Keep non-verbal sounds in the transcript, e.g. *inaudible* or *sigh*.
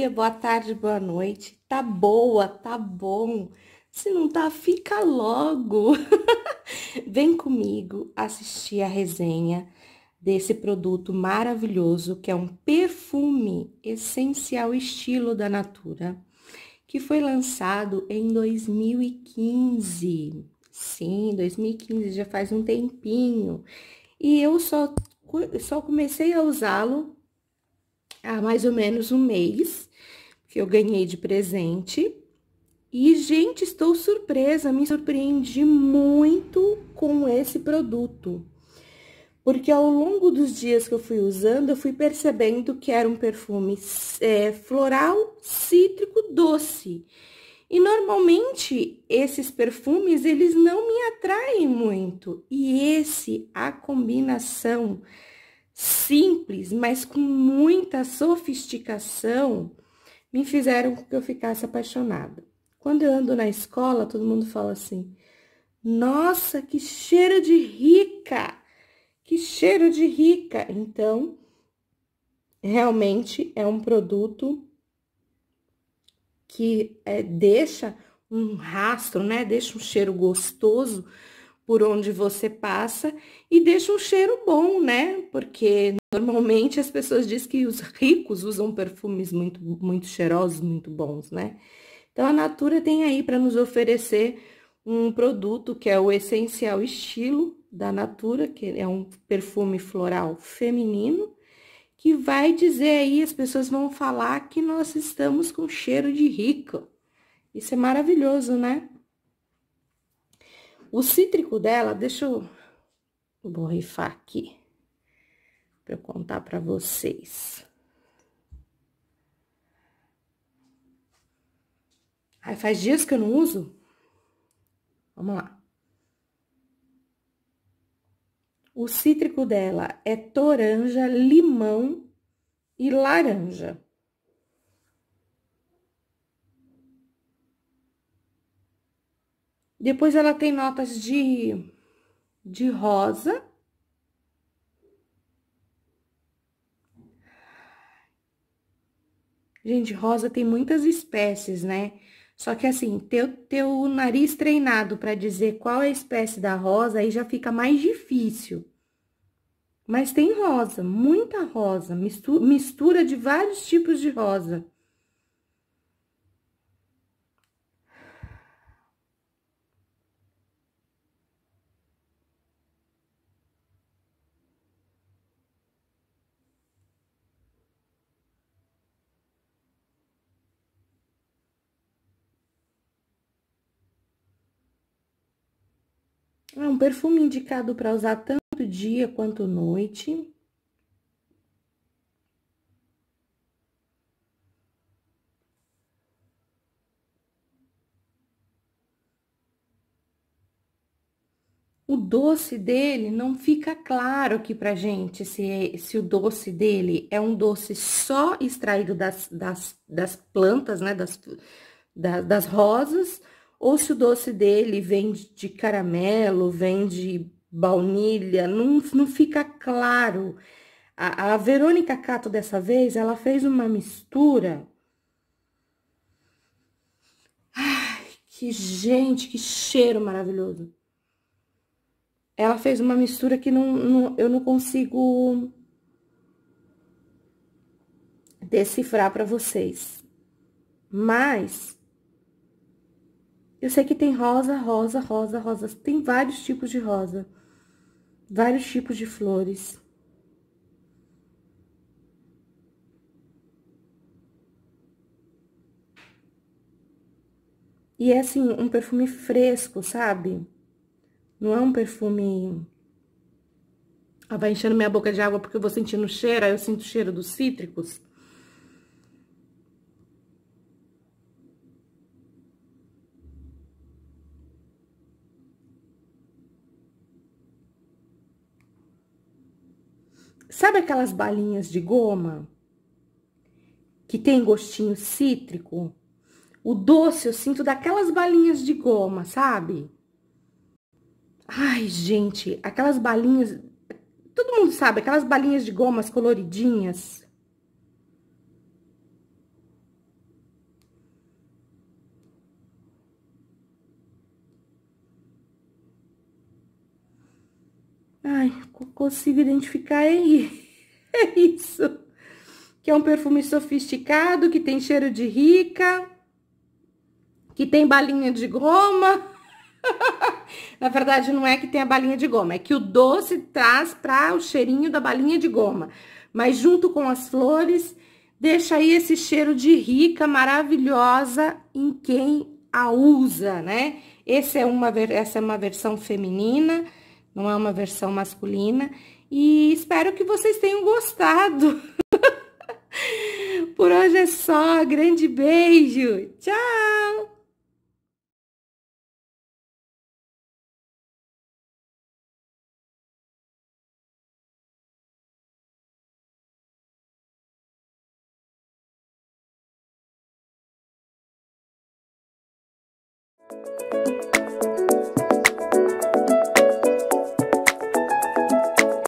dia, boa tarde, boa noite. Tá boa, tá bom. Se não tá, fica logo. *laughs* Vem comigo assistir a resenha desse produto maravilhoso que é um perfume essencial estilo da Natura, que foi lançado em 2015. Sim, 2015 já faz um tempinho. E eu só só comecei a usá-lo há mais ou menos um mês que eu ganhei de presente. E, gente, estou surpresa, me surpreendi muito com esse produto. Porque ao longo dos dias que eu fui usando, eu fui percebendo que era um perfume é, floral, cítrico, doce. E normalmente esses perfumes eles não me atraem muito. E esse a combinação simples, mas com muita sofisticação, me fizeram com que eu ficasse apaixonada. Quando eu ando na escola, todo mundo fala assim: Nossa, que cheiro de rica! Que cheiro de rica! Então, realmente é um produto que é, deixa um rastro, né? Deixa um cheiro gostoso por onde você passa e deixa um cheiro bom, né? Porque normalmente as pessoas dizem que os ricos usam perfumes muito, muito cheirosos, muito bons, né? Então a Natura tem aí para nos oferecer um produto que é o Essencial Estilo da Natura, que é um perfume floral feminino, que vai dizer aí, as pessoas vão falar que nós estamos com cheiro de rica. Isso é maravilhoso, né? O cítrico dela, deixa eu borrifar aqui, para eu contar para vocês. Ai, faz dias que eu não uso. Vamos lá. O cítrico dela é toranja, limão e laranja. Depois ela tem notas de, de rosa. Gente, rosa tem muitas espécies, né? Só que assim, ter, ter o nariz treinado para dizer qual é a espécie da rosa, aí já fica mais difícil. Mas tem rosa, muita rosa, mistura, mistura de vários tipos de rosa. É um perfume indicado para usar tanto dia quanto noite. o doce dele não fica claro aqui pra gente se, é, se o doce dele é um doce só extraído das, das, das plantas, né? Das, da, das rosas, ou se o doce dele vem de caramelo, vem de baunilha, não, não fica claro. A, a Verônica Cato dessa vez, ela fez uma mistura. Ai, que gente, que cheiro maravilhoso. Ela fez uma mistura que não, não eu não consigo decifrar para vocês. Mas eu sei que tem rosa, rosa, rosa, rosa. Tem vários tipos de rosa. Vários tipos de flores. E é assim, um perfume fresco, sabe? Não é um perfume... Ah, vai enchendo minha boca de água porque eu vou sentindo o cheiro, aí eu sinto o cheiro dos cítricos. Sabe aquelas balinhas de goma? Que tem gostinho cítrico? O doce eu sinto daquelas balinhas de goma, sabe? Ai, gente, aquelas balinhas. Todo mundo sabe, aquelas balinhas de gomas coloridinhas. Ai, consigo identificar é aí. *laughs* É isso. Que é um perfume sofisticado, que tem cheiro de rica, que tem balinha de goma. *laughs* Na verdade, não é que tem a balinha de goma, é que o doce traz para o cheirinho da balinha de goma. Mas junto com as flores, deixa aí esse cheiro de rica maravilhosa em quem a usa, né? Esse é uma, essa é uma versão feminina não é uma versão masculina. E espero que vocês tenham gostado. *laughs* Por hoje é só, grande beijo, tchau!